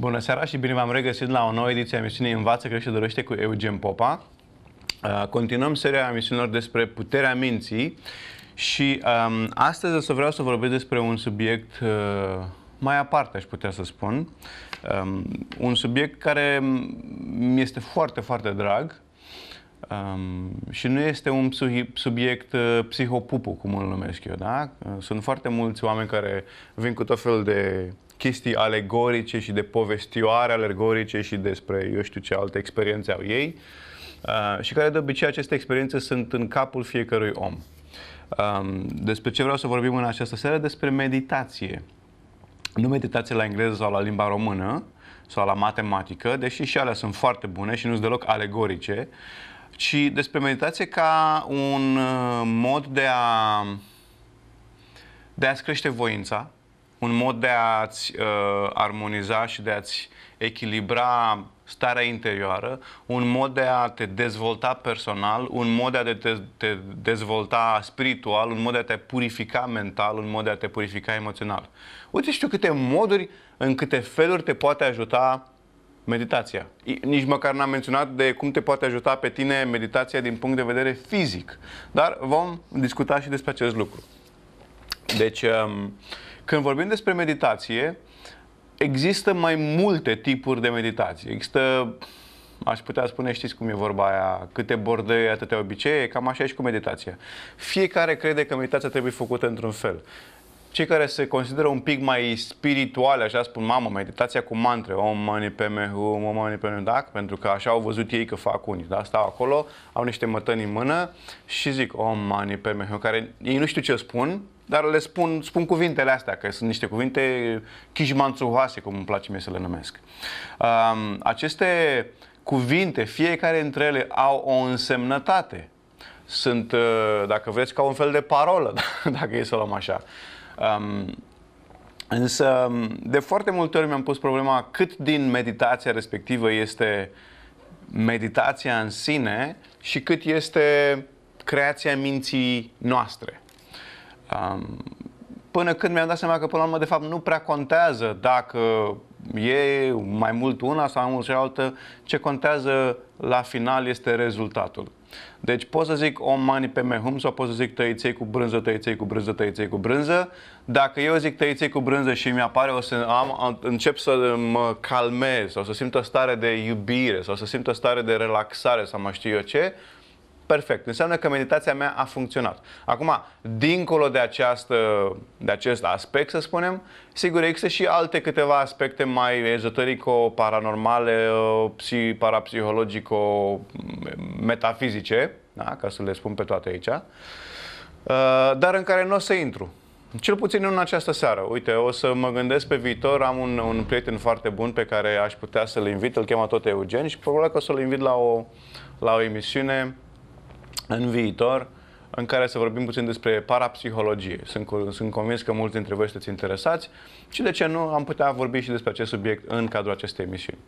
Bună seara și bine v-am regăsit la o nouă ediție a emisiunii Învață, crește, dorește cu Eugen Popa. Uh, continuăm seria emisiunilor despre puterea minții și um, astăzi o să vreau să vorbesc despre un subiect uh, mai aparte, aș putea să spun. Um, un subiect care mi este foarte, foarte drag um, și nu este un subiect uh, psihopupu, cum îl numesc eu. Da? Sunt foarte mulți oameni care vin cu tot felul de chestii alegorice și de povestioare alegorice și despre eu știu ce alte experiențe au ei uh, și care de obicei aceste experiențe sunt în capul fiecărui om. Um, despre ce vreau să vorbim în această seară? Despre meditație. Nu meditație la engleză sau la limba română sau la matematică, deși și alea sunt foarte bune și nu sunt deloc alegorice, ci despre meditație ca un uh, mod de a, de a crește voința, un mod de a-ți uh, armoniza și de a-ți echilibra starea interioară, un mod de a te dezvolta personal, un mod de a te, te dezvolta spiritual, un mod de a te purifica mental, un mod de a te purifica emoțional. Uite știu câte moduri, în câte feluri te poate ajuta meditația. Nici măcar n-am menționat de cum te poate ajuta pe tine meditația din punct de vedere fizic. Dar vom discuta și despre acest lucru. Deci, um, uh, când vorbim despre meditație, există mai multe tipuri de meditație. Există, aș putea spune, știți cum e vorba aia, câte bordei, atâtea obicei, cam așa e și cu meditația. Fiecare crede că meditația trebuie făcută într-un fel cei care se consideră un pic mai spirituale, așa spun, mamă, meditația cu mantre, om mani pe mehu, om mani pe dac, pentru că așa au văzut ei că fac unii, da? Stau acolo, au niște mătăni în mână și zic om mani pe mehu, care ei nu știu ce spun, dar le spun, spun cuvintele astea, că sunt niște cuvinte chijmanțuhoase, cum îmi place mie să le numesc. Um, aceste cuvinte, fiecare dintre ele au o însemnătate. Sunt, uh, dacă vreți, ca un fel de parolă, dacă e să o luăm așa. Um, însă, de foarte multe ori mi-am pus problema cât din meditația respectivă este meditația în sine și cât este creația minții noastre. Um, până când mi-am dat seama că, până la urmă, de fapt, nu prea contează dacă e mai mult una sau mai mult altă, ce contează la final este rezultatul. Deci pot să zic om mani pe mehum sau pot să zic tăiței cu brânză, tăiței cu brânză, tăiței cu brânză. Dacă eu zic tăiței cu brânză și mi apare, o să am, încep să mă calmez sau să simt o stare de iubire sau să simt o stare de relaxare sau mai știu eu ce, perfect. Înseamnă că meditația mea a funcționat. Acum, dincolo de, această, de acest aspect, să spunem, sigur, există și alte câteva aspecte mai ezoterico-paranormale, psi, parapsihologico-metafizice, da? ca să le spun pe toate aici, uh, dar în care nu o să intru. Cel puțin în această seară. Uite, o să mă gândesc pe viitor, am un, un prieten foarte bun pe care aș putea să-l invit, îl chema tot Eugen și probabil că o să-l invit la o, la o emisiune în viitor în care să vorbim puțin despre parapsihologie. Sunt, sunt convins că mulți dintre voi sunteți interesați și de ce nu am putea vorbi și despre acest subiect în cadrul acestei emisiuni.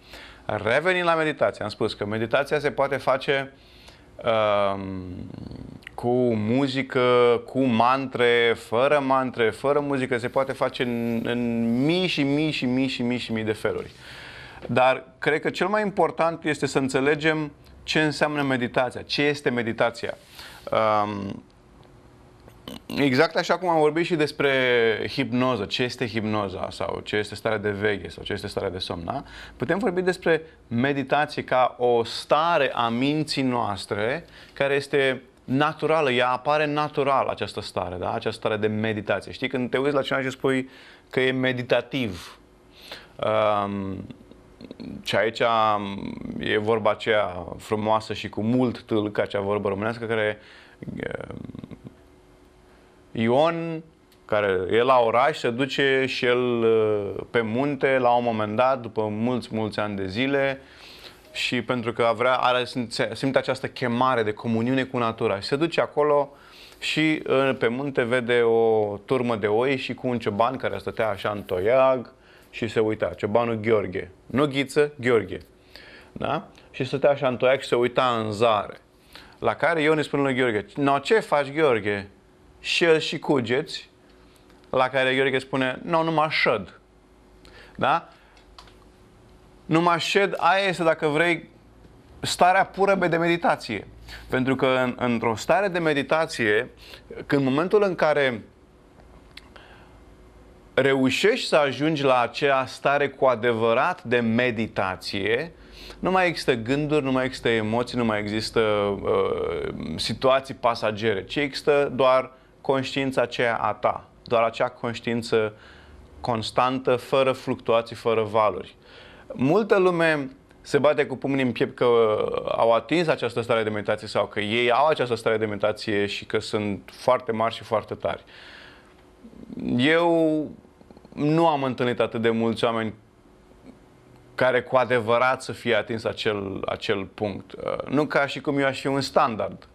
Revenind la meditație, am spus că meditația se poate face uh, cu muzică, cu mantre, fără mantre, fără muzică, se poate face în, în mii și mii și mii și mii și mii de feluri. Dar cred că cel mai important este să înțelegem ce înseamnă meditația, ce este meditația. Um, Exact așa cum am vorbit și despre hipnoză, ce este hipnoza sau ce este starea de veche sau ce este starea de somn, da? putem vorbi despre meditație ca o stare a minții noastre care este naturală, ea apare natural această stare, da? această stare de meditație. Știi, când te uiți la cineva și spui că e meditativ, um, și aici mm, e vorba aceea frumoasă și cu mult tâlc, acea vorbă românească, care mm, Ion, care e la oraș, se duce și el mm, pe munte la un moment dat, după mulți, mulți ani de zile, și pentru că vrea, are, simte această chemare de comuniune cu natura și se duce acolo și pe munte vede o turmă de oi și cu un cioban care stătea așa în toiag și se uita, Ciobanul Gheorghe, nu Ghiță, Gheorghe. Da? Și stătea așa în și se uita în zare. La care eu ne spune lui Gheorghe, no, ce faci, Gheorghe? Și el și cugeți, la care Gheorghe spune, no, nu mă șed. Da? Nu mă șed, aia este, dacă vrei, starea pură de meditație. Pentru că în, într-o stare de meditație, când momentul în care reușești să ajungi la acea stare cu adevărat de meditație, nu mai există gânduri, nu mai există emoții, nu mai există uh, situații pasagere, ci există doar conștiința aceea a ta, doar acea conștiință constantă, fără fluctuații, fără valori. Multă lume se bate cu pumnii în piept că au atins această stare de meditație sau că ei au această stare de meditație și că sunt foarte mari și foarte tari. Eu nu am întâlnit atât de mulți oameni care cu adevărat să fie atins acel, acel punct. Uh, nu ca și cum eu aș fi un standard,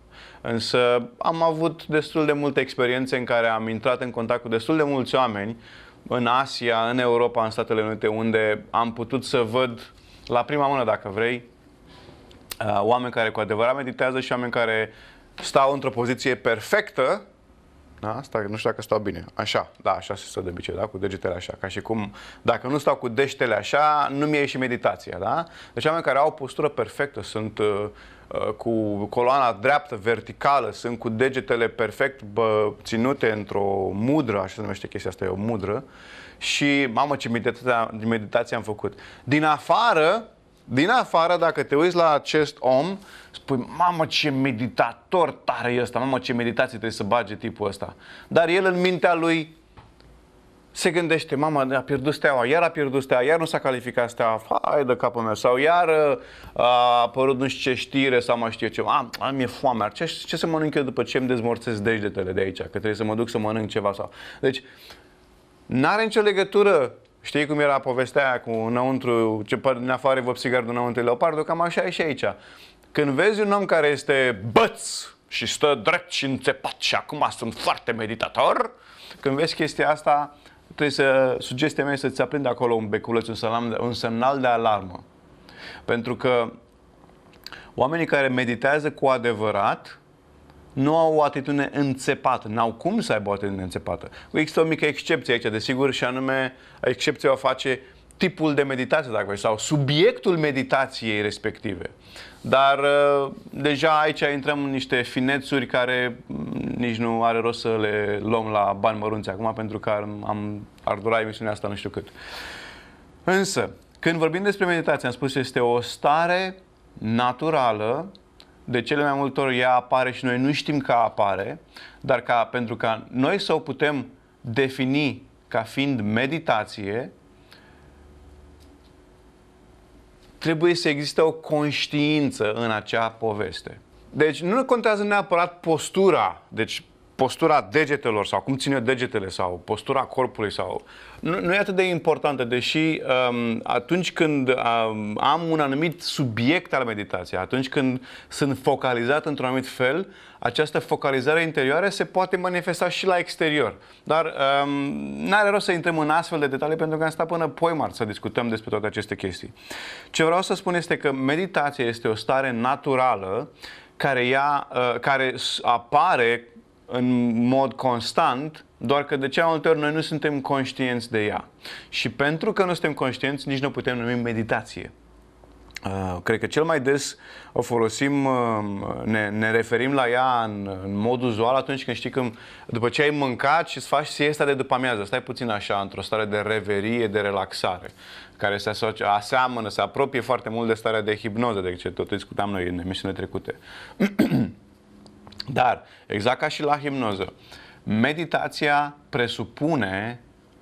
însă am avut destul de multe experiențe în care am intrat în contact cu destul de mulți oameni în Asia, în Europa, în Statele Unite, unde am putut să văd la prima mână, dacă vrei, uh, oameni care cu adevărat meditează și oameni care stau într-o poziție perfectă da? Asta nu știu dacă stau bine. Așa, da, așa se stă de obicei, da? cu degetele așa. Ca și cum, dacă nu stau cu degetele așa, nu mi e și meditația. Da? Deci oameni care au postură perfectă, sunt uh, uh, cu coloana dreaptă, verticală, sunt cu degetele perfect bă, ținute într-o mudră, așa se numește chestia asta, e o mudră, și mamă ce meditație, meditația am făcut. Din afară, din afară, dacă te uiți la acest om, spui, mamă ce meditator tare e ăsta, mamă ce meditație trebuie să bage tipul ăsta. Dar el în mintea lui se gândește, mama a pierdut steaua, iar a pierdut steaua, iar nu s-a calificat steaua, hai de capul meu, sau iar uh, a apărut nu știu ce știre sau mai știu eu ceva, am, am e foame, ce, ce să mănânc eu după ce îmi dezmorțesc degetele de aici, că trebuie să mă duc să mănânc ceva sau... Deci, n-are nicio legătură Știi cum era povestea aia cu înăuntru, ce păr afară afară vopsi de înăuntru leopardul? Cam așa e și aici. Când vezi un om care este băț și stă drept și înțepat și acum sunt foarte meditator, când vezi chestia asta, trebuie să, sugestia mea să-ți aprinde acolo un beculeț, un semnal, un semnal de alarmă. Pentru că oamenii care meditează cu adevărat, nu au o atitudine înțepată, n-au cum să aibă o atitudine înțepată. Există o mică excepție aici, desigur, și anume, excepția o face tipul de meditație, dacă vrei, sau subiectul meditației respective. Dar uh, deja aici intrăm în niște finețuri care mm, nici nu are rost să le luăm la bani mărunți acum, pentru că am, ar dura emisiunea asta nu știu cât. Însă, când vorbim despre meditație, am spus, este o stare naturală, de cele mai multe ori ea apare și noi nu știm că apare, dar ca, pentru ca noi să o putem defini ca fiind meditație, trebuie să existe o conștiință în acea poveste. Deci nu contează neapărat postura, deci postura degetelor sau cum ține degetele sau postura corpului sau... Nu, nu e atât de importantă, deși um, atunci când um, am un anumit subiect al meditației, atunci când sunt focalizat într-un anumit fel, această focalizare interioară se poate manifesta și la exterior. Dar um, n-are rost să intrăm în astfel de detalii pentru că am stat până poimar să discutăm despre toate aceste chestii. Ce vreau să spun este că meditația este o stare naturală care, ia, uh, care apare în mod constant, doar că de cea mai multe ori noi nu suntem conștienți de ea. Și pentru că nu suntem conștienți, nici nu putem numi meditație. Ah, cred că cel mai des o folosim, uh, ne, ne referim la ea în, în mod uzual atunci când știi că după ce ai mâncat și îți faci siesta de după amiază, stai puțin așa într-o stare de reverie, de relaxare, care se asoci, aseamănă, se apropie foarte mult de starea de hipnoză, de ce tot discutam noi în emisiunile trecute. Dar, exact ca și la hipnoză, meditația presupune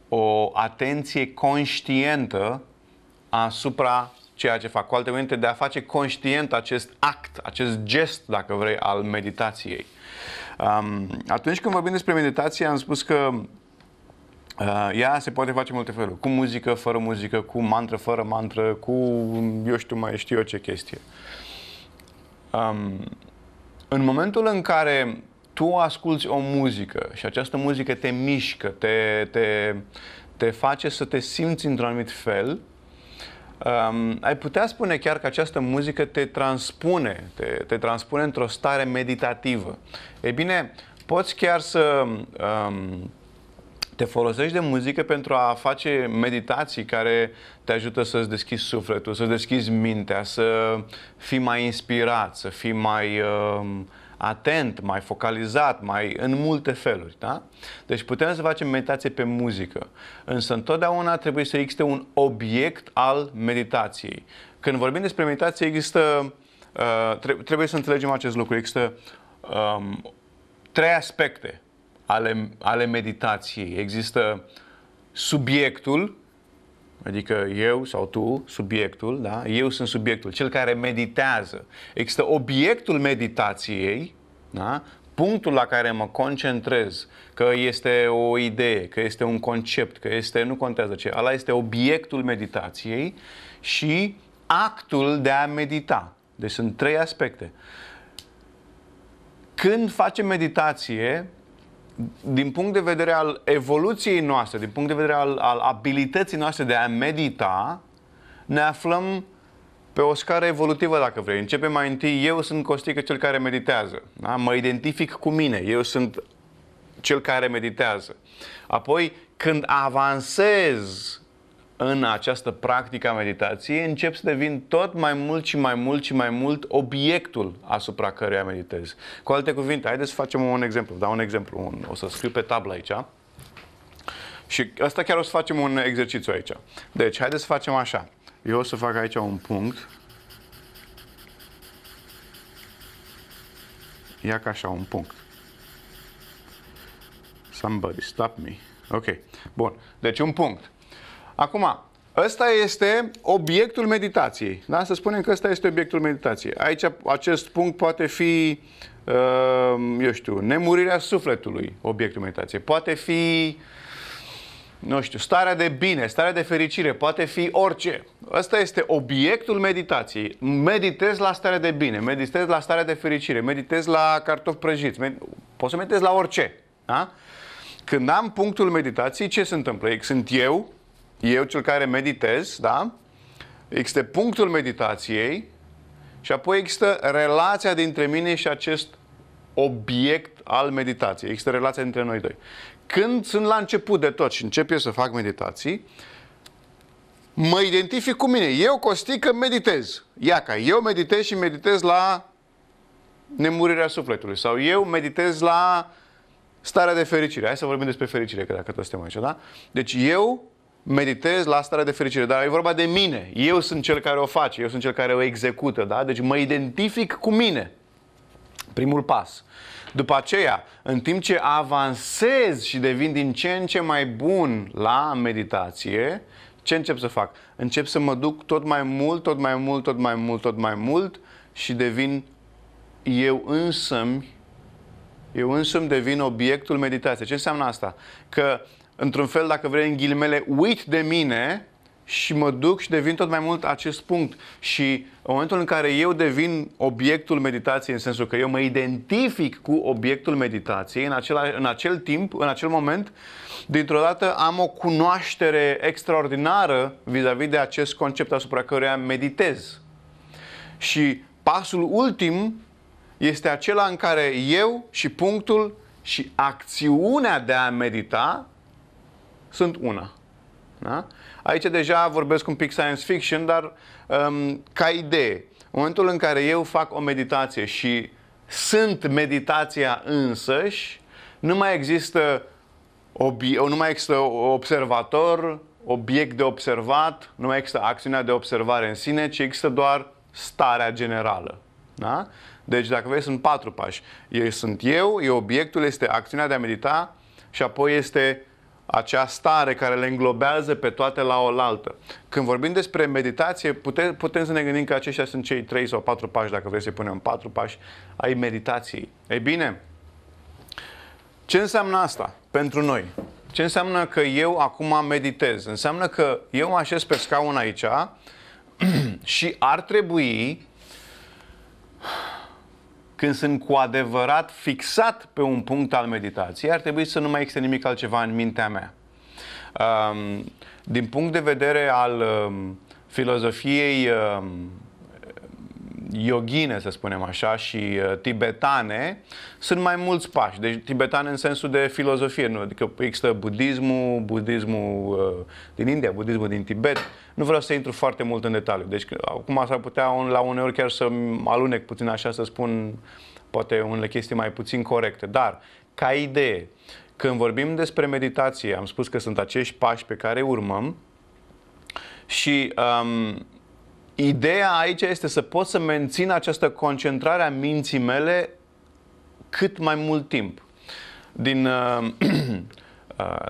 o atenție conștientă asupra ceea ce fac. Cu alte cuvinte, de a face conștient acest act, acest gest, dacă vrei, al meditației. Um, atunci când vorbim despre meditație, am spus că Uh, ea se poate face multe feluri, cu muzică, fără muzică, cu mantră, fără mantră, cu eu știu mai știu eu ce chestie. Um, în momentul în care tu asculți o muzică și această muzică te mișcă, te, te, te face să te simți într-un anumit fel, Um, ai putea spune chiar că această muzică te transpune, te, te transpune într-o stare meditativă. E bine, poți chiar să um, te folosești de muzică pentru a face meditații care te ajută să-ți deschizi sufletul, să-ți deschizi mintea, să fii mai inspirat, să fii mai... Uh, atent, mai focalizat, mai în multe feluri. Da? Deci putem să facem meditație pe muzică, însă întotdeauna trebuie să existe un obiect al meditației. Când vorbim despre meditație, există, uh, trebuie să înțelegem acest lucru, există um, trei aspecte ale, ale meditației. Există subiectul, Adică eu sau tu, subiectul, da? Eu sunt subiectul, cel care meditează. Există obiectul meditației, da? punctul la care mă concentrez, că este o idee, că este un concept, că este, nu contează ce, ala este obiectul meditației și actul de a medita. Deci sunt trei aspecte. Când facem meditație, din punct de vedere al evoluției noastre, din punct de vedere al, al abilității noastre de a medita, ne aflăm pe o scară evolutivă, dacă vrei. Începem mai întâi, eu sunt Costică cel care meditează. Da? Mă identific cu mine, eu sunt cel care meditează. Apoi, când avansez în această practică a meditației, încep să devin tot mai mult și mai mult și mai mult obiectul asupra căruia meditez. Cu alte cuvinte, haideți să facem un exemplu. Dau un exemplu. Un, o să scriu pe tablă aici. Și asta chiar o să facem un exercițiu aici. Deci, haideți să facem așa. Eu o să fac aici un punct. Ia ca așa, un punct. Somebody stop me. Ok. Bun. Deci un punct. Acum, Ăsta este obiectul meditației. Da? Să spunem că ăsta este obiectul meditației. Aici acest punct poate fi, uh, eu știu, nemurirea sufletului, obiectul meditației. Poate fi, nu știu, starea de bine, starea de fericire, poate fi orice. Ăsta este obiectul meditației. Meditez la starea de bine, meditez la starea de fericire, meditez la cartofi prăjiți, med... poți să meditez la orice. Da? Când am punctul meditației, ce se întâmplă? Sunt eu, eu cel care meditez, da? Există punctul meditației și apoi există relația dintre mine și acest obiect al meditației. Există relația dintre noi doi. Când sunt la început de tot și încep eu să fac meditații, mă identific cu mine. Eu, Costică, meditez. Iaca, eu meditez și meditez la nemurirea sufletului. Sau eu meditez la starea de fericire. Hai să vorbim despre fericire, că dacă tot suntem aici, da? Deci eu meditez la starea de fericire, dar e vorba de mine. Eu sunt cel care o face, eu sunt cel care o execută, da? Deci mă identific cu mine. Primul pas. După aceea, în timp ce avansez și devin din ce în ce mai bun la meditație, ce încep să fac? Încep să mă duc tot mai mult, tot mai mult, tot mai mult, tot mai mult și devin eu însămi, eu însămi devin obiectul meditației. Ce înseamnă asta? Că într-un fel, dacă vrei, în ghilimele, uit de mine și mă duc și devin tot mai mult acest punct. Și în momentul în care eu devin obiectul meditației, în sensul că eu mă identific cu obiectul meditației, în, acela, în acel timp, în acel moment, dintr-o dată am o cunoaștere extraordinară vis-a-vis de acest concept asupra căruia meditez. Și pasul ultim este acela în care eu și punctul și acțiunea de a medita sunt una. Da? Aici deja vorbesc un pic science fiction, dar um, ca idee, în momentul în care eu fac o meditație și sunt meditația însăși, nu mai există, obie- nu mai există observator, obiect de observat, nu mai există acțiunea de observare în sine, ci există doar starea generală. Da? Deci dacă vezi sunt patru pași. Eu sunt eu, e obiectul, este acțiunea de a medita și apoi este acea stare care le înglobează pe toate la oaltă. Când vorbim despre meditație, putem, putem să ne gândim că aceștia sunt cei trei sau patru pași, dacă vrei să-i punem patru pași, ai meditației. Ei bine, ce înseamnă asta pentru noi? Ce înseamnă că eu acum meditez? Înseamnă că eu mă așez pe scaun aici și ar trebui când sunt cu adevărat fixat pe un punct al meditației, ar trebui să nu mai existe nimic altceva în mintea mea. Um, din punct de vedere al um, filozofiei um, yoghine, să spunem așa, și uh, tibetane, sunt mai mulți pași. Deci tibetane în sensul de filozofie, nu? Adică există budismul, budismul uh, din India, budismul din Tibet. Nu vreau să intru foarte mult în detaliu. Deci acum s-ar putea la uneori chiar să alunec puțin așa, să spun poate unele chestii mai puțin corecte. Dar, ca idee, când vorbim despre meditație, am spus că sunt acești pași pe care urmăm și um, Ideea aici este să pot să mențin această concentrare a minții mele cât mai mult timp. Din, uh, uh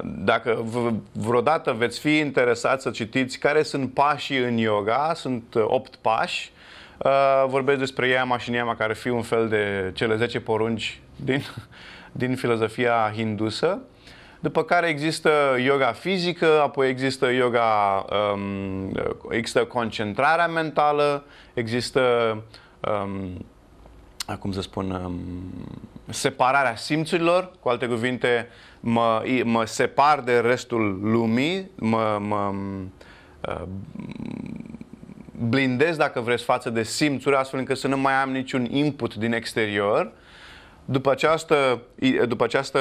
dacă vreodată veți fi interesat să citiți care sunt pașii în yoga, sunt 8 uh, pași, Uh, vorbesc despre ea mașinia ma care fi un fel de cele 10 porunci din, din filozofia hindusă după care există yoga fizică, apoi există yoga, um, există concentrarea mentală, există, um, cum să spun, um, separarea simțurilor, cu alte cuvinte, mă, mă separ de restul lumii, mă, mă uh, blindez, dacă vreți, față de simțuri, astfel încât să nu mai am niciun input din exterior, după această, după această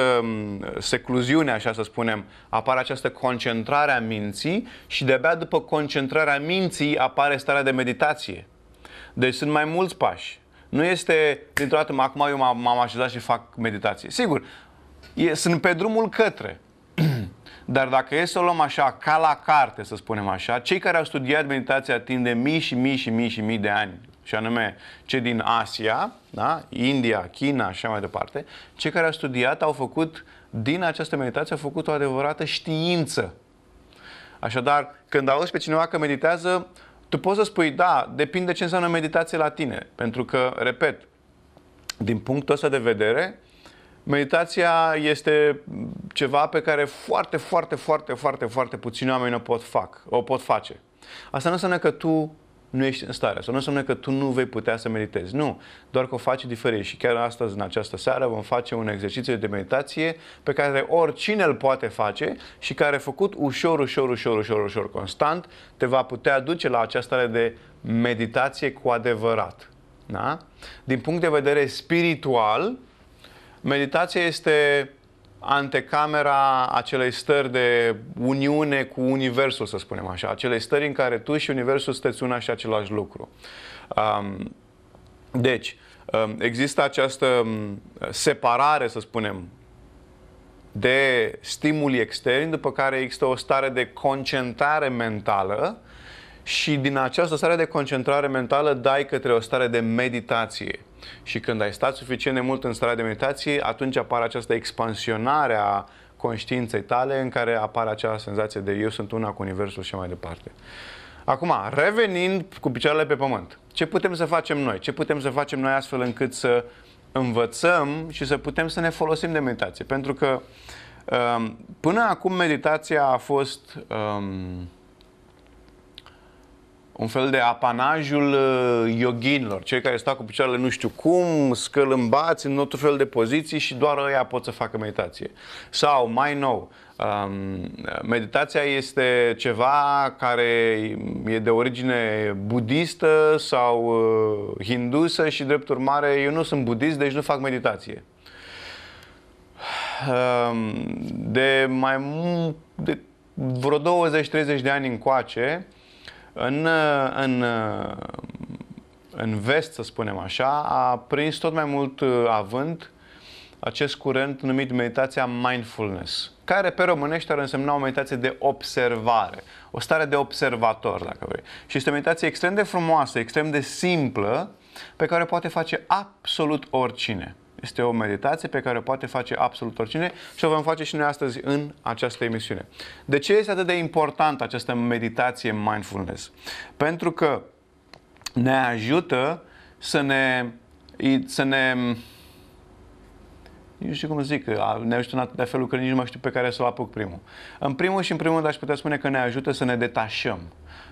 secluziune, așa să spunem, apare această concentrare a minții și de-abia după concentrarea minții apare starea de meditație. Deci sunt mai mulți pași. Nu este, dintr-o dată, acum eu m-am așezat și fac meditație. Sigur, e, sunt pe drumul către. Dar dacă e să o luăm așa, ca la carte, să spunem așa, cei care au studiat meditația timp de mii și mii și mii și mii de ani, și anume cei din Asia, da? India, China și așa mai departe, cei care au studiat au făcut, din această meditație, au făcut o adevărată știință. Așadar, când auzi pe cineva că meditează, tu poți să spui, da, depinde ce înseamnă meditație la tine. Pentru că, repet, din punctul ăsta de vedere, meditația este ceva pe care foarte, foarte, foarte, foarte, foarte puțini oameni o pot, fac, o pot face. Asta nu înseamnă că tu nu ești în stare. Asta nu înseamnă că tu nu vei putea să meditezi. Nu, doar că o faci diferit și chiar astăzi, în această seară, vom face un exercițiu de meditație pe care oricine îl poate face și care făcut ușor, ușor, ușor, ușor, ușor, constant, te va putea duce la această stare de meditație cu adevărat. Da? Din punct de vedere spiritual, meditația este antecamera acelei stări de uniune cu Universul, să spunem așa, acelei stări în care tu și Universul sunteți una și același lucru. Um, deci, um, există această separare, să spunem, de stimuli externi, după care există o stare de concentrare mentală și din această stare de concentrare mentală dai către o stare de meditație. Și când ai stat suficient de mult în starea de meditație, atunci apare această expansionare a conștiinței tale în care apare acea senzație de eu sunt una cu Universul și mai departe. Acum, revenind cu picioarele pe pământ, ce putem să facem noi? Ce putem să facem noi astfel încât să învățăm și să putem să ne folosim de meditație? Pentru că um, până acum meditația a fost um, un fel de apanajul uh, yoginilor, cei care stau cu picioarele nu știu cum, scălâmbați în tot fel de poziții și doar ăia pot să facă meditație. Sau, mai nou, um, meditația este ceva care e de origine budistă sau uh, hindusă și, drept urmare, eu nu sunt budist, deci nu fac meditație. Um, de mai de vreo 20-30 de ani încoace, în, în, în vest, să spunem așa, a prins tot mai mult avânt acest curent numit meditația mindfulness, care pe românește ar însemna o meditație de observare, o stare de observator, dacă vrei. Și este o meditație extrem de frumoasă, extrem de simplă, pe care o poate face absolut oricine. Este o meditație pe care o poate face absolut oricine și o vom face și noi astăzi în această emisiune. De ce este atât de importantă această meditație mindfulness? Pentru că ne ajută să ne, să ne nu știu cum zic, ne ajută de felul că nici nu mai știu pe care să-l apuc primul. În primul și în primul rând aș putea spune că ne ajută să ne detașăm.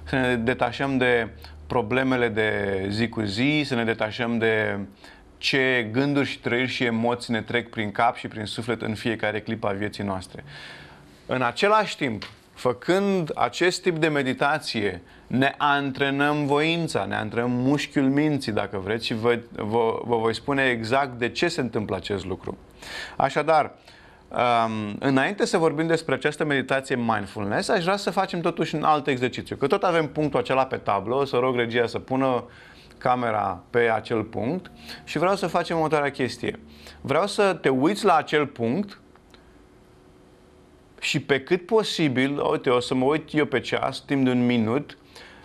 Să ne detașăm de problemele de zi cu zi, să ne detașăm de ce gânduri și trăiri și emoții ne trec prin cap și prin suflet în fiecare clip a vieții noastre. În același timp, făcând acest tip de meditație, ne antrenăm voința, ne antrenăm mușchiul minții, dacă vreți, și vă, vă, vă voi spune exact de ce se întâmplă acest lucru. Așadar, Um, înainte să vorbim despre această meditație mindfulness, aș vrea să facem totuși un alt exercițiu. Că tot avem punctul acela pe tablă, o să rog regia să pună uh, camera pe acel punct și vreau să facem următoarea chestie. Vreau să te uiți la acel punct și pe cât posibil, uite, o să mă uit eu pe ceas timp de un minut,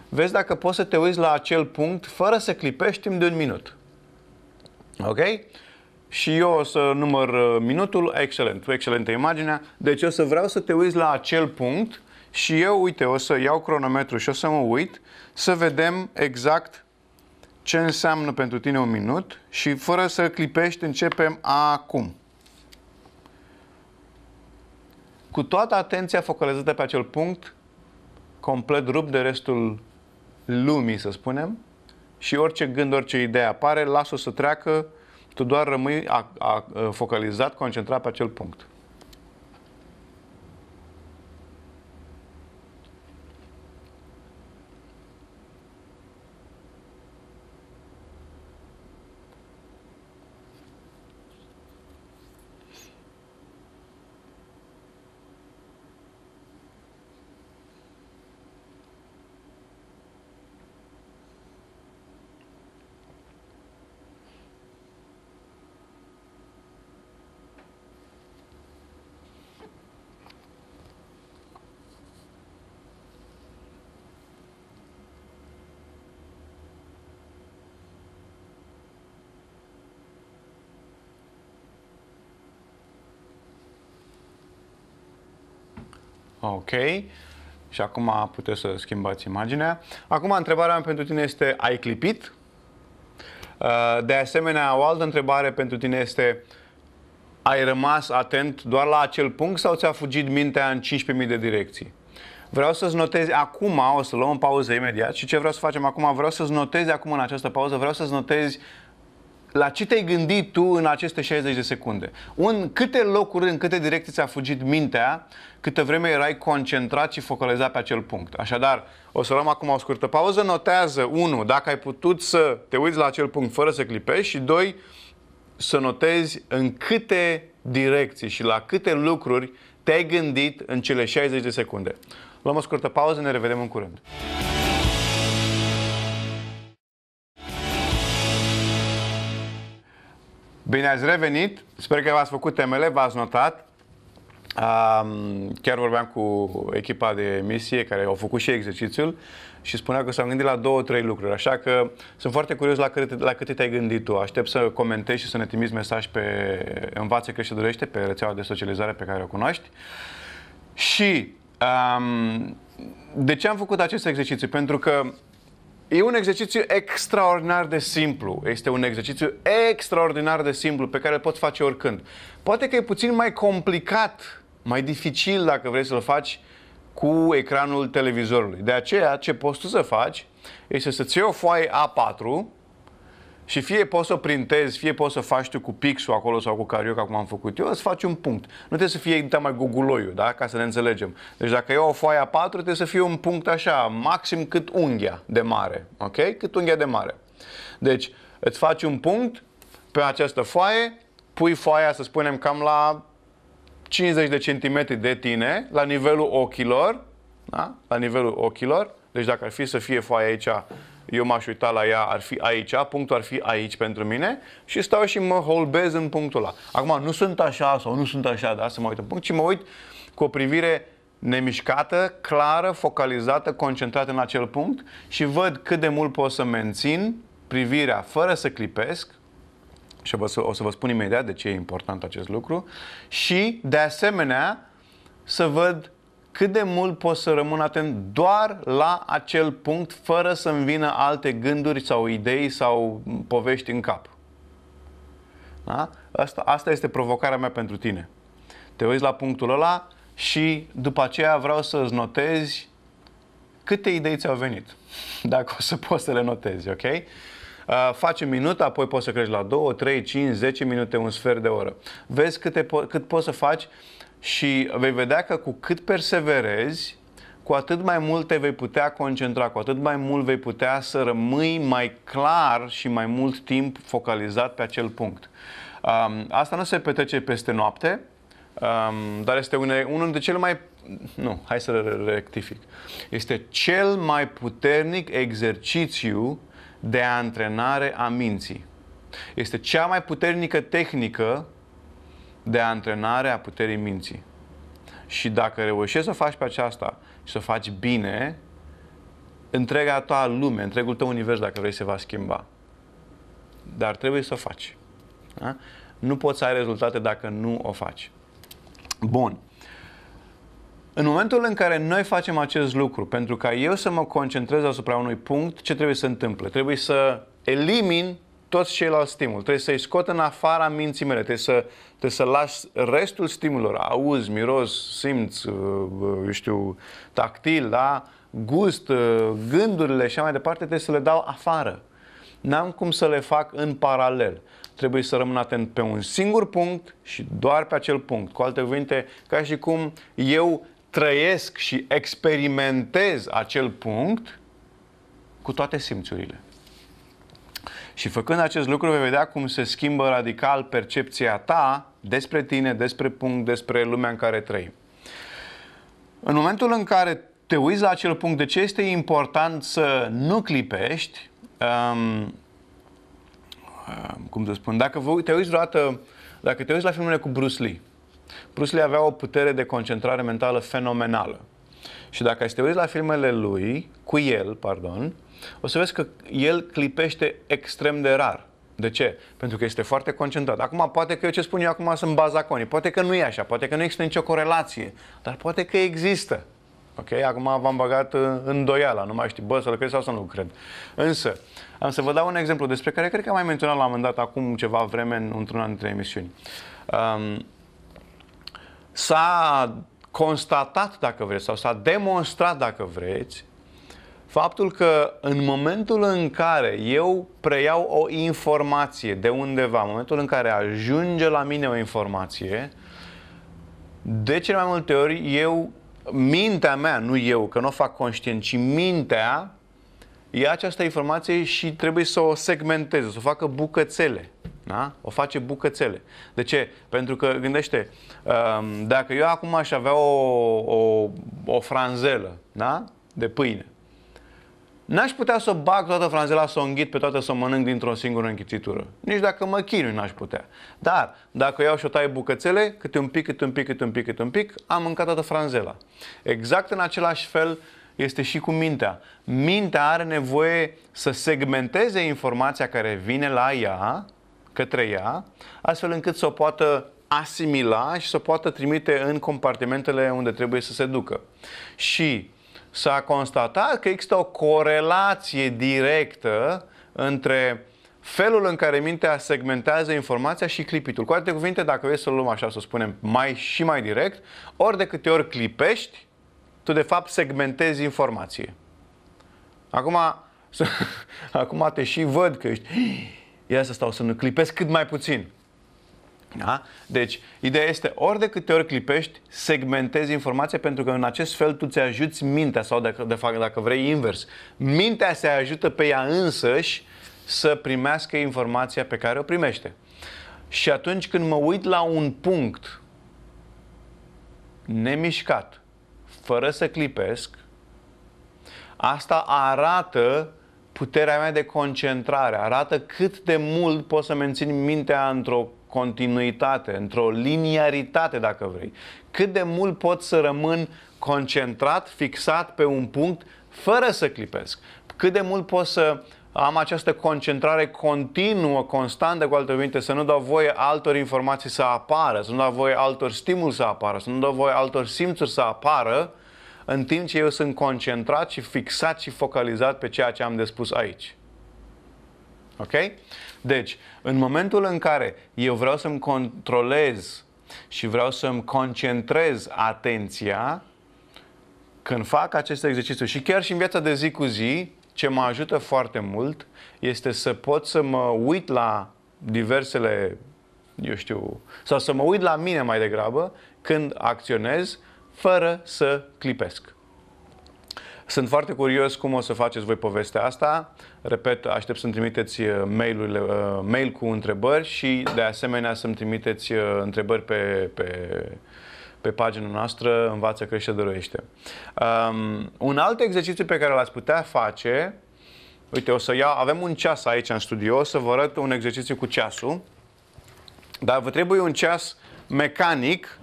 vezi dacă poți să te uiți la acel punct fără să clipești timp de un minut. Ok? Și eu o să număr uh, minutul, excelent, excelentă imaginea. Deci o să vreau să te uiți la acel punct și eu, uite, o să iau cronometru și o să mă uit să vedem exact ce înseamnă pentru tine un minut și fără să clipești, începem acum. Cu toată atenția focalizată pe acel punct, complet rupt de restul lumii, să spunem, și orice gând, orice idee apare, lasă o să treacă, tu doar rămâi a, a, focalizat, concentrat pe acel punct. Ok. Și acum puteți să schimbați imaginea. Acum întrebarea mea pentru tine este, ai clipit? Uh, de asemenea, o altă întrebare pentru tine este, ai rămas atent doar la acel punct sau ți-a fugit mintea în 15.000 de direcții? Vreau să-ți notezi acum, o să luăm pauză imediat și ce vreau să facem acum, vreau să-ți notezi acum în această pauză, vreau să-ți notezi la ce te-ai gândit tu în aceste 60 de secunde? În câte locuri, în câte direcții ți-a fugit mintea câtă vreme erai concentrat și focalizat pe acel punct. Așadar, o să luăm acum o scurtă pauză, notează, 1. Dacă ai putut să te uiți la acel punct fără să clipești și doi, Să notezi în câte direcții și la câte lucruri te-ai gândit în cele 60 de secunde. Luăm o scurtă pauză, ne revedem în curând. Bine ați revenit, sper că v-ați făcut temele, v-ați notat. Um, chiar vorbeam cu echipa de emisie care au făcut și exercițiul și spunea că s-au gândit la două, trei lucruri. Așa că sunt foarte curios la câte, la câte te-ai gândit tu. Aștept să comentezi și să ne trimiți mesaj pe Învață Crește Dorește, pe rețeaua de socializare pe care o cunoști. Și um, de ce am făcut acest exercițiu? Pentru că E un exercițiu extraordinar de simplu. Este un exercițiu extraordinar de simplu pe care îl poți face oricând. Poate că e puțin mai complicat, mai dificil dacă vrei să-l faci cu ecranul televizorului. De aceea, ce poți tu să faci este să-ți iei o foaie A4 și fie poți să o printezi, fie poți să faci tu cu pixul acolo sau cu carioca, cum am făcut eu, îți faci un punct. Nu trebuie să fie exact mai guguloiu, da? ca să ne înțelegem. Deci dacă eu o foaia 4, trebuie să fie un punct așa, maxim cât unghia de mare. Ok? Cât unghia de mare. Deci îți faci un punct pe această foaie, pui foaia, să spunem, cam la 50 de centimetri de tine, la nivelul ochilor, da? la nivelul ochilor, deci dacă ar fi să fie foaia aici eu m-aș uita la ea, ar fi aici, punctul ar fi aici pentru mine și stau și mă holbez în punctul ăla. Acum nu sunt așa sau nu sunt așa, da, să mă uit în punct, ci mă uit cu o privire nemișcată, clară, focalizată, concentrată în acel punct și văd cât de mult pot să mențin privirea fără să clipesc și o să vă spun imediat de ce e important acest lucru și de asemenea să văd cât de mult pot să rămân atent doar la acel punct, fără să-mi vină alte gânduri sau idei sau povești în cap. Da? Asta, asta este provocarea mea pentru tine. Te uiți la punctul ăla și după aceea vreau să-ți notezi câte idei ți-au venit, dacă o să poți să le notezi, ok? Uh, faci un minut, apoi poți să crești la 2, 3, 5, 10 minute, un sfert de oră. Vezi câte po- cât poți să faci uh, și vei vedea că cu cât perseverezi, cu atât mai mult te vei putea concentra, cu atât mai mult vei putea să rămâi mai clar și mai mult timp focalizat pe acel punct. Um, asta nu se petrece peste noapte, um, dar este une, unul dintre cele mai. Nu, hai să rectific. Este cel mai puternic exercițiu de antrenare a minții. Este cea mai puternică tehnică de antrenare a puterii minții. Și dacă reușești să faci pe aceasta și să faci bine, întreaga ta lume, întregul tău univers, dacă vrei, se va schimba. Dar trebuie să o faci. Da? Nu poți să ai rezultate dacă nu o faci. Bun. În momentul în care noi facem acest lucru, pentru ca eu să mă concentrez asupra unui punct, ce trebuie să întâmple? Trebuie să elimin toți ceilalți stimuli. Trebuie să-i scot în afara minții mele, trebuie să, trebuie să las restul stimulor, auzi, miros, simți, eu uh, uh, știu, tactil, da? gust, uh, gândurile și mai departe, trebuie să le dau afară. N-am cum să le fac în paralel. Trebuie să rămân atent pe un singur punct și doar pe acel punct. Cu alte cuvinte, ca și cum eu trăiesc și experimentez acel punct cu toate simțurile. Și făcând acest lucru vei vedea cum se schimbă radical percepția ta despre tine, despre punct, despre lumea în care trăim. În momentul în care te uiți la acel punct, de ce este important să nu clipești, um, um cum să spun, dacă te uiți vreodată, dacă te uiți la filmele cu Bruce Lee, Bruce Lee avea o putere de concentrare mentală fenomenală. Și dacă ai te uiți la filmele lui, cu el, pardon, o să vezi că el clipește extrem de rar. De ce? Pentru că este foarte concentrat. Acum, poate că eu ce spun eu acum sunt bazaconii, poate că nu e așa, poate că nu există nicio corelație, dar poate că există. Ok? Acum v-am băgat uh, îndoiala, nu mai știu, bă, să-l cred sau să nu cred. Însă, am să vă dau un exemplu despre care cred că am mai menționat la un moment dat acum ceva vreme într-una dintre emisiuni. Um, s-a constatat, dacă vreți, sau s-a demonstrat, dacă vreți, faptul că în momentul în care eu preiau o informație de undeva, în momentul în care ajunge la mine o informație, de cele mai multe ori eu, mintea mea, nu eu, că nu o fac conștient, ci mintea ia această informație și trebuie să o segmenteze, să o facă bucățele. Da? O face bucățele. De ce? Pentru că, gândește, um, dacă eu acum aș avea o, o, o franzelă da? de pâine, N-aș putea să bag toată franzela, să o înghit pe toată, să o mănânc dintr-o singură închițitură. Nici dacă mă chinui n-aș putea. Dar dacă iau și o tai bucățele, câte un pic, câte un pic, câte un pic, câte un pic, am mâncat toată franzela. Exact în același fel este și cu mintea. Mintea are nevoie să segmenteze informația care vine la ea, către ea, astfel încât să o poată asimila și să o poată trimite în compartimentele unde trebuie să se ducă. Și s-a constatat că există o corelație directă între felul în care mintea segmentează informația și clipitul. Cu alte cuvinte, dacă vrei să luăm așa, să spunem, mai și mai direct, ori de câte ori clipești, tu de fapt segmentezi informație. Acum, acum te și văd că ești, ia să stau să nu clipesc cât mai puțin. Da? Deci, ideea este, ori de câte ori clipești, segmentezi informația pentru că în acest fel tu ți ajuți mintea sau de, de fapt, dacă vrei invers. Mintea se ajută pe ea însăși să primească informația pe care o primește. Și atunci când mă uit la un punct nemișcat, fără să clipesc, asta arată puterea mea de concentrare, arată cât de mult pot să mențin mintea într-o continuitate, într-o liniaritate, dacă vrei. Cât de mult pot să rămân concentrat, fixat pe un punct, fără să clipesc. Cât de mult pot să am această concentrare continuă, constantă, cu alte cuvinte, să nu dau voie altor informații să apară, să nu dau voie altor stimul să apară, să nu dau voie altor simțuri să apară, în timp ce eu sunt concentrat și fixat și focalizat pe ceea ce am de spus aici. Ok? Deci, în momentul în care eu vreau să-mi controlez și vreau să-mi concentrez atenția, când fac acest exercițiu și chiar și în viața de zi cu zi, ce mă ajută foarte mult este să pot să mă uit la diversele, eu știu, sau să mă uit la mine mai degrabă când acționez fără să clipesc. Sunt foarte curios cum o să faceți voi povestea asta. Repet, aștept să-mi trimiteți uh, mail, uh, mail cu întrebări și de asemenea să-mi trimiteți uh, întrebări pe, pe, pe pagina noastră Învață, crește, dăruiește. Um, un alt exercițiu pe care l-ați putea face, uite, o să iau, avem un ceas aici în studio, o să vă arăt un exercițiu cu ceasul, dar vă trebuie un ceas mecanic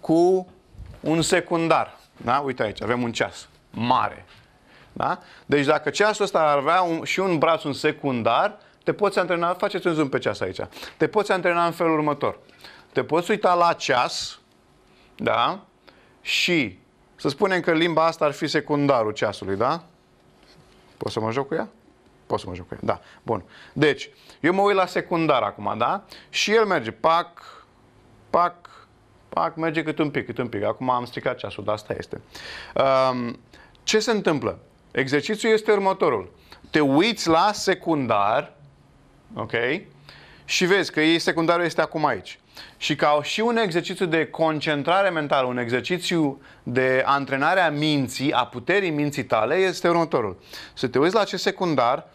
cu un secundar. Da? Uite aici, avem un ceas mare, da? Deci dacă ceasul ăsta ar avea un, și un braț, un secundar, te poți antrena, faceți un zoom pe ceas aici, te poți antrena în felul următor. Te poți uita la ceas, da? Și să spunem că limba asta ar fi secundarul ceasului, da? Poți să mă joc cu ea? Poți să mă joc cu ea, da. Bun. Deci, eu mă uit la secundar acum, da? Și el merge pac, pac, pac, merge cât un pic, cât un pic. Acum am stricat ceasul, dar asta este. Um, ce se întâmplă? Exercițiul este următorul. Te uiți la secundar, ok? Și vezi că secundarul este acum aici. Și ca și un exercițiu de concentrare mentală, un exercițiu de antrenare a minții, a puterii minții tale, este următorul. Să te uiți la acest secundar,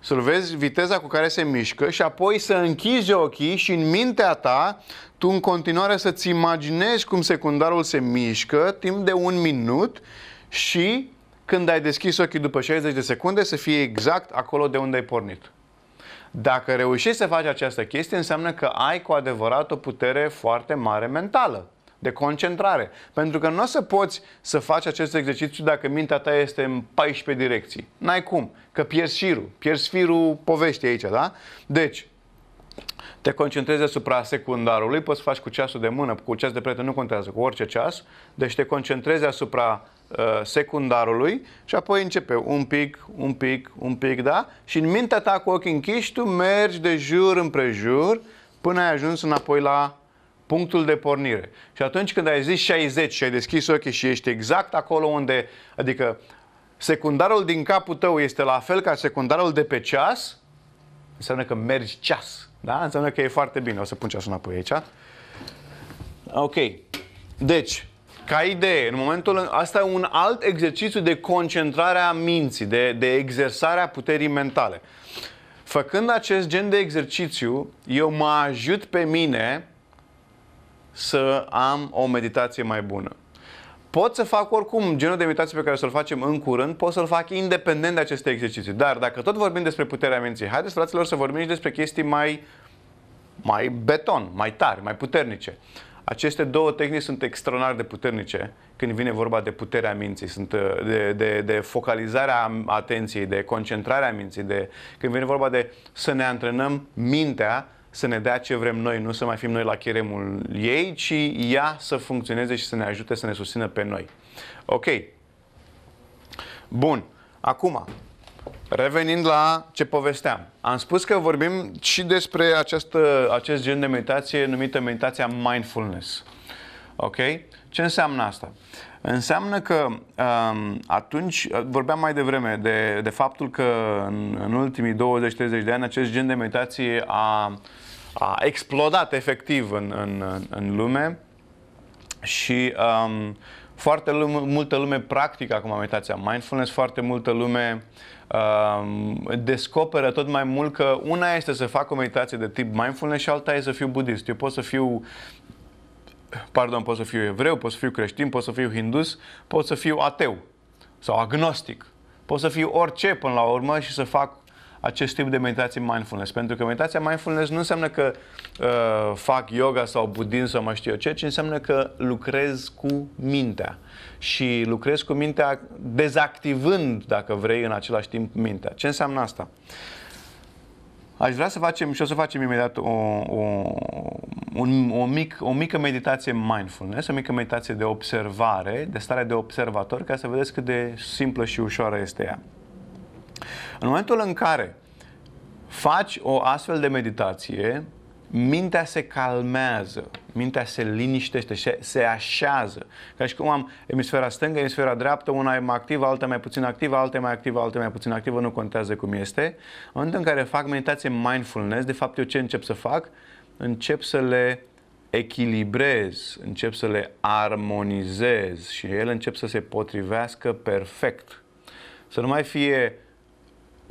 să-l vezi viteza cu care se mișcă și apoi să închizi ochii și în mintea ta tu în continuare să-ți imaginezi cum secundarul se mișcă timp de un minut și când ai deschis ochii după 60 de secunde să fie exact acolo de unde ai pornit. Dacă reușești să faci această chestie, înseamnă că ai cu adevărat o putere foarte mare mentală, de concentrare. Pentru că nu o să poți să faci acest exercițiu dacă mintea ta este în 14 direcții. N-ai cum, că pierzi șirul, pierzi firul poveștii aici, da? Deci, te concentrezi asupra secundarului, poți să faci cu ceasul de mână, cu ceas de prieten, nu contează, cu orice ceas, deci te concentrezi asupra Uh, secundarului și apoi începe un pic, un pic, un pic, da? Și în mintea ta cu ochii închiși tu mergi de jur împrejur până ai ajuns înapoi la punctul de pornire. Și atunci când ai zis 60 și ai deschis ochii și ești exact acolo unde, adică secundarul din capul tău este la fel ca secundarul de pe ceas, înseamnă că mergi ceas. Da? Înseamnă că e foarte bine. O să pun ceasul înapoi aici. Ok. Deci, ca idee, în momentul asta e un alt exercițiu de concentrare a minții, de, de exersarea puterii mentale. Făcând acest gen de exercițiu, eu mă ajut pe mine să am o meditație mai bună. Pot să fac oricum genul de meditație pe care să-l facem în curând, pot să-l fac independent de aceste exerciții. Dar dacă tot vorbim despre puterea minții, haideți, fraților, să vorbim și despre chestii mai, mai beton, mai tari, mai puternice. Aceste două tehnici sunt extraordinar de puternice când vine vorba de puterea minții, sunt uh, de, de, de focalizarea atenției, de concentrarea minții, de când vine vorba de să ne antrenăm mintea să ne dea ce vrem noi, nu să mai fim noi la cheremul ei, ci ea să funcționeze și să ne ajute să ne susțină pe noi. Ok. Bun. Acum, Revenind la ce povesteam, am spus că vorbim și despre această, acest gen de meditație numită meditația mindfulness. Ok? Ce înseamnă asta? Înseamnă că um, atunci, vorbeam mai devreme de, de faptul că în, în ultimii 20-30 de ani acest gen de meditație a, a explodat efectiv în, în, în lume și um, foarte lume, multă lume practică acum meditația mindfulness, foarte multă lume descoperă tot mai mult că una este să fac o meditație de tip mindfulness și alta este să fiu budist. Eu pot să fiu pardon, pot să fiu evreu, pot să fiu creștin, pot să fiu hindus, pot să fiu ateu sau agnostic. Pot să fiu orice până la urmă și să fac acest tip de meditații mindfulness. Pentru că meditația mindfulness nu înseamnă că uh, fac yoga sau budism sau mai știu eu ce, ci înseamnă că lucrez cu mintea. Și lucrez cu mintea dezactivând, dacă vrei, în același timp mintea. Ce înseamnă asta? Aș vrea să facem și o să facem imediat o, o, un, o, mic, o mică meditație mindfulness, o mică meditație de observare, de stare de observator, ca să vedeți cât de simplă și ușoară este ea. În momentul în care faci o astfel de meditație, mintea se calmează, mintea se liniștește, se, se așează. Ca și cum am emisfera stângă, emisfera dreaptă, una e mai activă, alta mai puțin activă, alta mai activă, alta mai puțin activă, nu contează cum este. În momentul în care fac meditație mindfulness, de fapt eu ce încep să fac? Încep să le echilibrez, încep să le armonizez și ele încep să se potrivească perfect. Să nu mai fie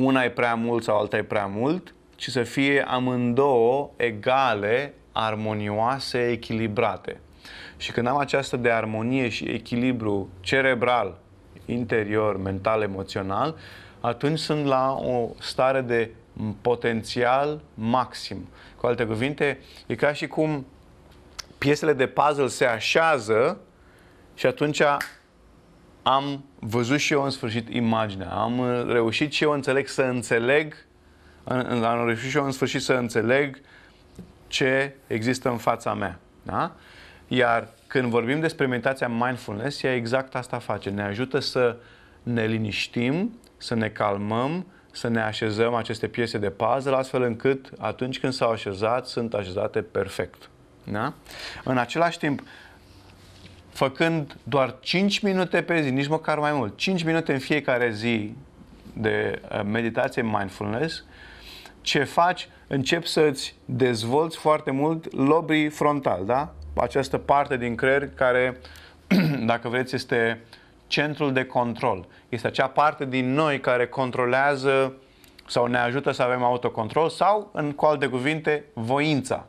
una e prea mult sau alta e prea mult, ci să fie amândouă egale, armonioase, echilibrate. Și când am această de armonie și echilibru cerebral, interior, mental, emoțional, atunci sunt la o stare de potențial maxim. Cu alte cuvinte, e ca și cum piesele de puzzle se așează și atunci am văzut și eu în sfârșit imaginea, am uh, reușit și eu înțeleg să înțeleg, am reușit și eu în sfârșit să înțeleg ce există în fața mea. Da? Iar când vorbim despre meditația mindfulness, ea exact asta face. Ne ajută să ne liniștim, să ne calmăm, să ne așezăm aceste piese de puzzle, astfel încât atunci când s-au așezat, sunt așezate perfect. Da? În același timp, făcând doar 5 minute pe zi, nici măcar mai mult, 5 minute în fiecare zi de uh, meditație mindfulness, ce faci, începi să-ți dezvolți foarte mult lobrii frontal, da? Această parte din creier care, dacă vreți, este centrul de control. Este acea parte din noi care controlează sau ne ajută să avem autocontrol sau, în cu alte cuvinte, voința.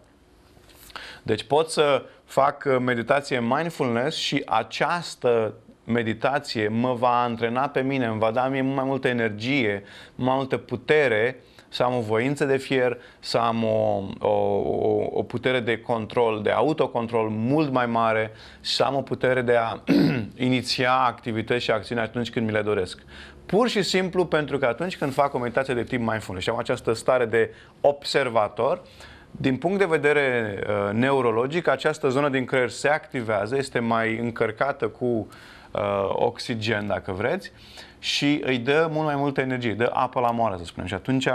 Deci poți să fac uh, meditație mindfulness și această meditație mă va antrena pe mine, îmi va da mie mai multă energie, mai multă putere să am o voință de fier, să am o, o, o, o putere de control, de autocontrol mult mai mare și să am o putere de a iniția activități și acțiuni atunci când mi le doresc. Pur și simplu pentru că atunci când fac o meditație de timp mindfulness și am această stare de observator, uh, din punct de vedere uh, neurologic, această zonă din creier se activează, este mai încărcată cu uh, oxigen, dacă vreți, și îi dă mult mai multă energie, dă apă la moară, să spunem. Și atunci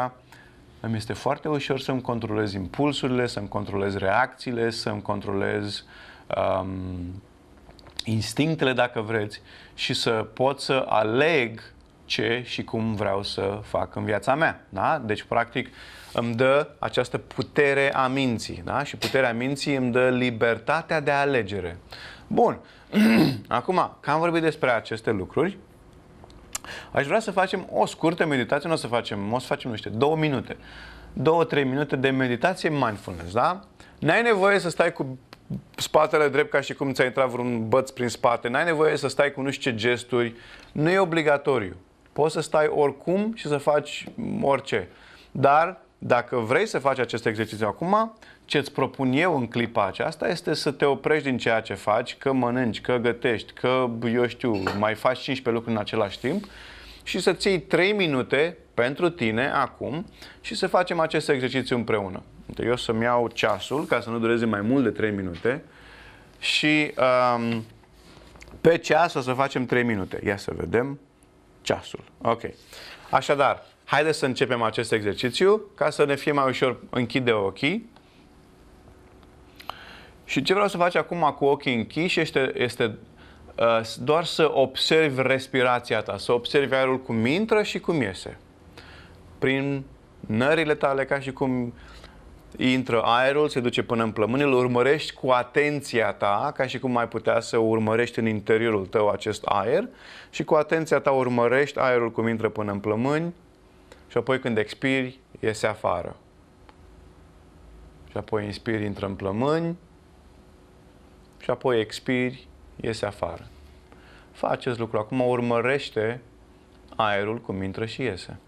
îmi este foarte ușor să-mi controlez impulsurile, să-mi controlez reacțiile, să-mi controlez um, instinctele, dacă vreți, și să pot să aleg ce și cum vreau să fac în viața mea. Da? Deci, practic, îmi dă această putere a minții. Da? Și puterea minții îmi dă libertatea de alegere. Bun. Acum, că am vorbit despre aceste lucruri, aș vrea să facem o scurtă meditație, nu o să facem, o să facem, nu știu, două minute. Două, trei minute de meditație mindfulness, da? N-ai nevoie să stai cu spatele drept ca și cum ți-a intrat vreun băț prin spate, n-ai nevoie să stai cu nu știu ce gesturi, nu e obligatoriu. Poți să stai oricum și să faci orice. Dar dacă vrei să faci acest exercițiu acum, ce îți propun eu în clipa aceasta este să te oprești din ceea ce faci, că mănânci, că gătești, că, eu știu, mai faci 15 lucruri în același timp și să ții 3 minute pentru tine acum și să facem acest exercițiu împreună. Eu să-mi iau ceasul ca să nu dureze mai mult de 3 minute și um, pe ceas o să facem 3 minute. Ia să vedem ceasul. Ok. Așadar, haideți să începem acest exercițiu ca să ne fie mai ușor de ochii. Și ce vreau să faci acum cu ochii închiși este, este uh, doar să observi respirația ta, să observi aerul cum intră și cum iese. Prin nările tale, ca și cum intră aerul, se duce până în plămâni, îl urmărești cu atenția ta, ca și cum mai putea să urmărești în interiorul tău acest aer și cu atenția ta urmărești aerul cum intră până în plămâni și apoi când expiri, iese afară. Și apoi inspiri, intră în plămâni și apoi expiri, iese afară. Faci acest lucru. Acum urmărește aerul cum intră și iese.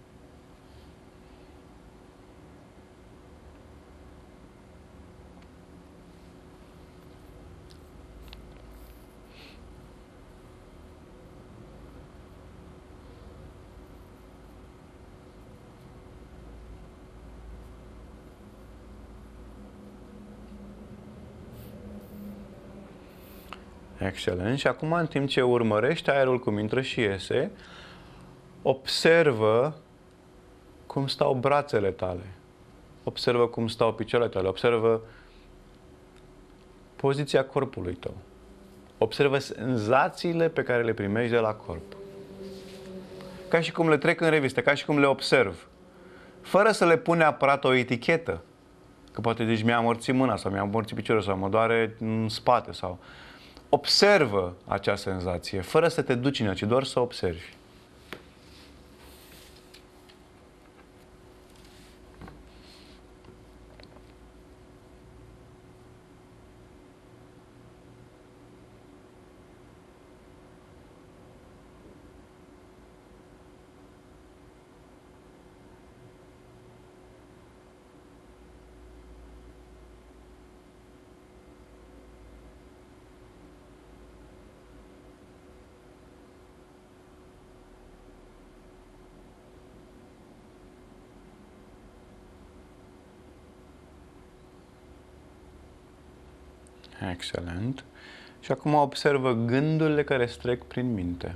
excelent și acum în timp ce urmărește aerul cum intră și iese, observă cum stau brațele tale, observă cum stau picioarele tale, observă poziția corpului tău, observă senzațiile pe care le primești de la corp. Ca și cum le trec în revistă, ca și cum le observ, fără să le pune aparat o etichetă, că poate deci mi-a amorțit mâna sau mi-a amorțit piciorul sau mă doare în spate sau observă acea senzație, fără să te duci în ea, ci doar să observi. excelent. Și acum observă gândurile care strec prin minte.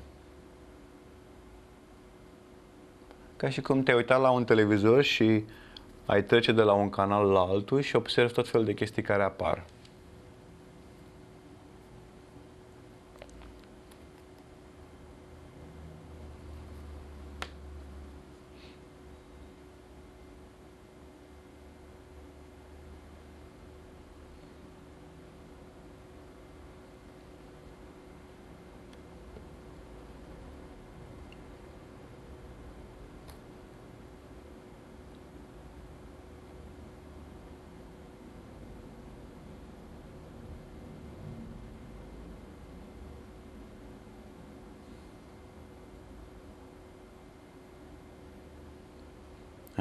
Ca și cum te-ai uitat la un televizor și ai trece de la un canal la altul și observi tot felul de chestii care apar.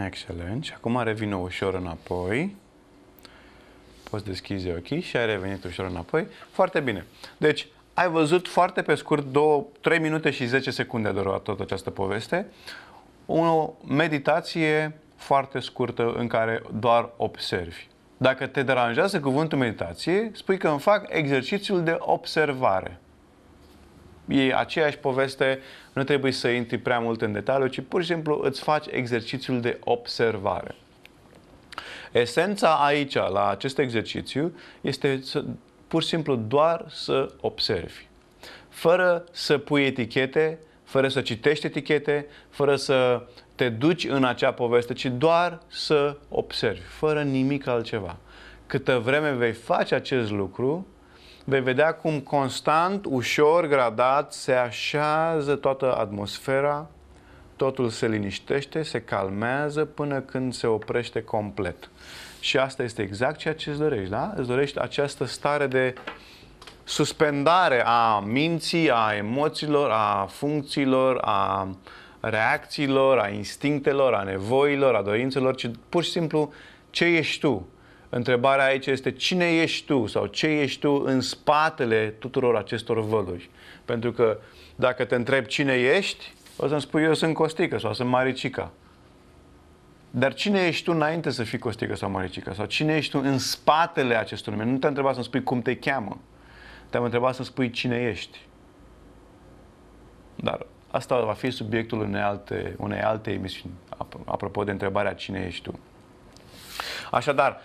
Excelent. Și acum revină ușor înapoi. Poți deschizi ochii și ai revenit ușor înapoi. Foarte bine. Deci, ai văzut foarte pe scurt, 2, 3 minute și 10 secunde de durat tot această poveste, o meditație foarte scurtă în care doar observi. Dacă te deranjează cuvântul meditație, spui că îmi fac exercițiul de observare e aceeași poveste, nu trebuie să intri prea mult în detaliu, ci pur și simplu îți faci exercițiul de observare. Esența aici, la acest exercițiu, este să, pur și simplu doar să observi. Fără să pui etichete, fără să citești etichete, fără să te duci în acea poveste, ci doar să observi, fără nimic altceva. Câtă vreme vei face acest lucru, vei vedea cum constant, ușor, gradat se așează toată atmosfera, totul se liniștește, se calmează până când se oprește complet. Și asta este exact ceea ce îți dorești, da? Îți dorești această stare de suspendare a minții, a emoțiilor, a funcțiilor, a reacțiilor, a instinctelor, a nevoilor, a dorințelor, ci pur și simplu ce ești tu. Întrebarea aici este cine ești tu sau ce ești tu în spatele tuturor acestor văluri. Pentru că dacă te întreb cine ești, o să-mi spui eu sunt Costică sau sunt Maricica. Dar cine ești tu înainte să fii Costică sau Maricica? Sau cine ești tu în spatele acestor nume? Nu te-am întrebat să-mi spui cum te cheamă. Te-am întrebat să spui cine ești. Dar asta va fi subiectul unei alte, unei alte emisiuni, apropo de întrebarea cine ești tu. Așadar,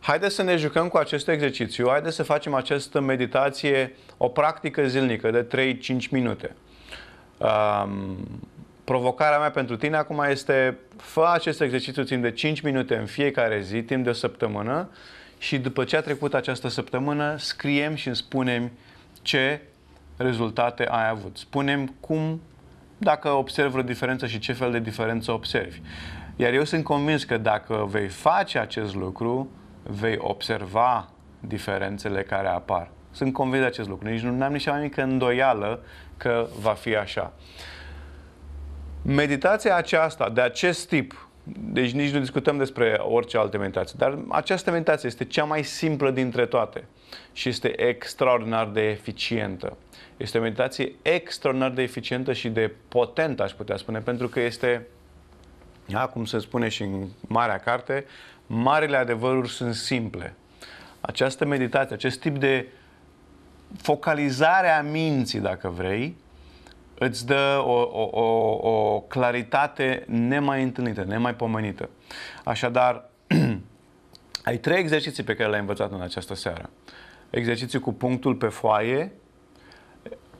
Haideți să ne jucăm cu acest exercițiu, haideți să facem această meditație o practică zilnică de 3-5 minute. Um, provocarea mea pentru tine acum este fă acest exercițiu timp de 5 minute în fiecare zi, timp de o săptămână și după ce a trecut această săptămână, scriem și îmi spunem ce rezultate ai avut. Spunem cum, dacă observi o diferență și ce fel de diferență observi. Iar eu sunt convins că dacă vei face acest lucru, vei observa diferențele care apar. Sunt convins de acest lucru. Nici nu am nici mai mică îndoială că va fi așa. Meditația aceasta, de acest tip, deci nici nu discutăm despre orice alte meditații, dar această meditație este cea mai simplă dintre toate și este extraordinar de eficientă. Este o meditație extraordinar de eficientă și de potentă, aș putea spune, pentru că este, cum se spune și în Marea Carte, Marile adevăruri sunt simple. Această meditație, acest tip de focalizare a minții, dacă vrei, îți dă o, o, o, o claritate nemai întâlnită, nemai pomenită. Așadar, ai trei exerciții pe care le-ai învățat în această seară. Exerciții cu punctul pe foaie,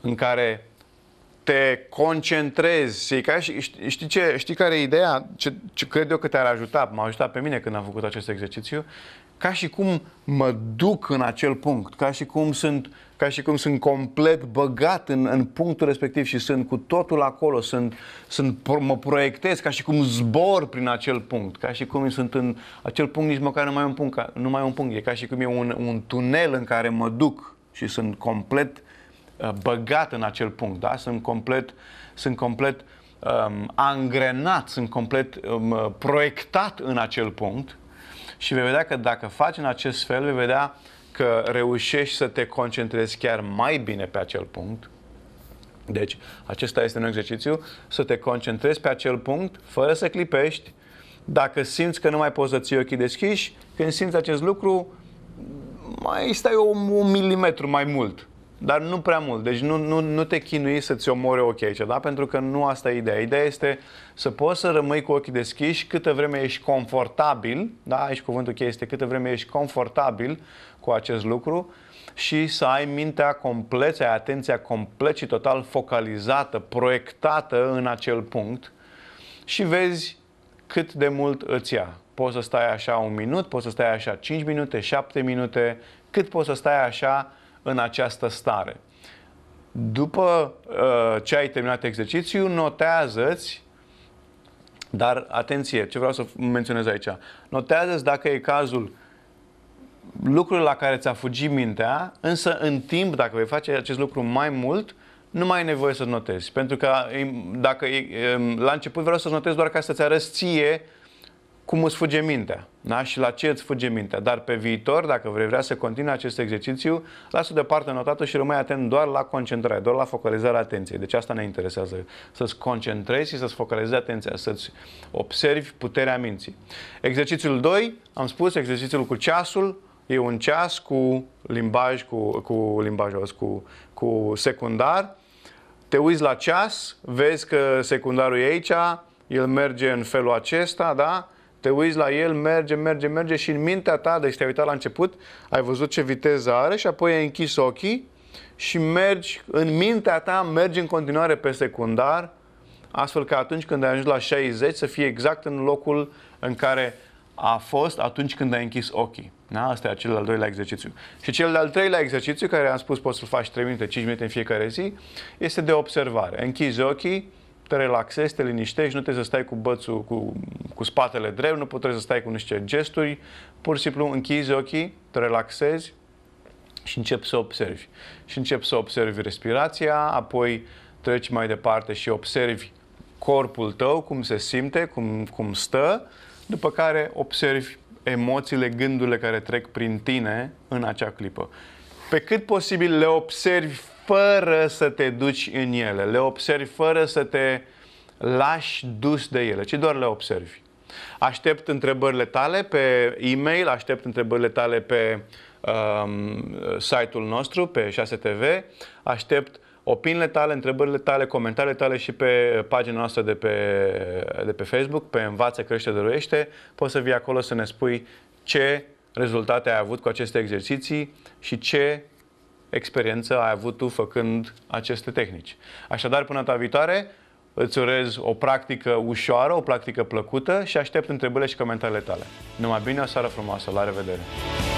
în care te concentrezi. Ca și, știi, știi, ce, știi care e ideea? Ce, ce cred eu că te-ar ajuta? M-a ajutat pe mine când am făcut acest exercițiu. Ca și cum mă duc în acel punct, ca și cum sunt, ca și cum sunt complet băgat în, în punctul respectiv și sunt cu totul acolo, sunt, sunt, mă proiectez ca și cum zbor prin acel punct, ca și cum sunt în acel punct, nici măcar nu mai un punct, nu mai un punct. e ca și cum e un, un tunel în care mă duc și sunt complet uh, Uh, băgat în acel punct, da? sunt complet, sunt complet um, angrenat, sunt complet um, uh, proiectat în acel punct și vei vedea că dacă faci în acest fel, vei vedea că reușești să te concentrezi chiar mai bine pe acel punct. Deci, acesta este un exercițiu, să te concentrezi pe acel punct, fără să clipești. Dacă simți că nu mai poți să ții ochii deschiși, când simți acest lucru, mai stai un, un milimetru mai mult dar nu prea mult. Deci nu, nu, nu te chinui să-ți omori ochii aici, da? Pentru că nu asta e ideea. Ideea este să poți să rămâi cu ochii deschiși câtă vreme ești confortabil, da? Aici cuvântul cheie este câtă vreme ești confortabil cu acest lucru și să ai mintea complet, să ai atenția complet și total focalizată, proiectată în acel punct și vezi cât de mult îți ia. Poți să stai așa un minut, poți să stai așa 5 minute, 7 minute, cât poți să stai așa în această stare. După uh, ce ai terminat exercițiul, notează-ți, dar atenție, ce vreau să menționez aici, notează-ți dacă e cazul lucrurile la care ți-a fugit mintea, însă în timp, dacă vei face acest lucru mai mult, nu mai ai nevoie să notezi. Pentru că dacă la început vreau să notezi doar ca să-ți arăți ție cum îți fuge mintea da? și la ce îți fuge mintea. Dar pe viitor, dacă vrei vrea să continui acest exercițiu, lasă deoparte notatul și rămâi atent doar la concentrare, doar la focalizarea atenției. Deci asta ne interesează, să-ți concentrezi și să-ți focalizezi atenția, să-ți observi puterea minții. Exercițiul 2, am spus, exercițiul cu ceasul, e un ceas cu limbaj, cu, cu limbaj, cu, cu secundar, te uiți la ceas, vezi că secundarul e aici, el merge în felul acesta, da? te uiți la el, merge, merge, merge și în mintea ta, deci te-ai uitat la început, ai văzut ce viteză are și apoi ai închis ochii și mergi, în mintea ta mergi în continuare pe secundar, astfel că atunci când ai ajuns la 60 să fie exact în locul în care a fost atunci când ai închis ochii. Da? Asta e cel de-al doilea exercițiu. Și cel de-al treilea exercițiu, care am spus poți să-l faci 3 minute, 5 minute în fiecare zi, este de observare. Închizi ochii, te relaxezi, te liniștești, nu trebuie să stai cu bățul, cu, cu spatele drept, nu trebuie să stai cu niște gesturi, pur și simplu închizi ochii, te relaxezi și începi să observi. Și începi să observi respirația, apoi treci mai departe și observi corpul tău, cum se simte, cum, cum stă, după care observi emoțiile, gândurile care trec prin tine în acea clipă. Pe cât posibil le observi fără să te duci în ele, le observi fără să te lași dus de ele, ci doar le observi. Aștept întrebările tale pe e-mail, aștept întrebările tale pe um, site-ul nostru, pe 6TV, aștept opiniile tale, întrebările tale, comentariile tale și pe pagina noastră de pe, de pe Facebook, pe Învață, Crește, Dăruiește. Poți să vii acolo să ne spui ce rezultate ai avut cu aceste exerciții și ce experiență ai avut tu făcând aceste tehnici. Așadar, până ta viitoare, îți urez o practică ușoară, o practică plăcută și aștept întrebările și comentariile tale. Numai bine, o seară frumoasă, la revedere!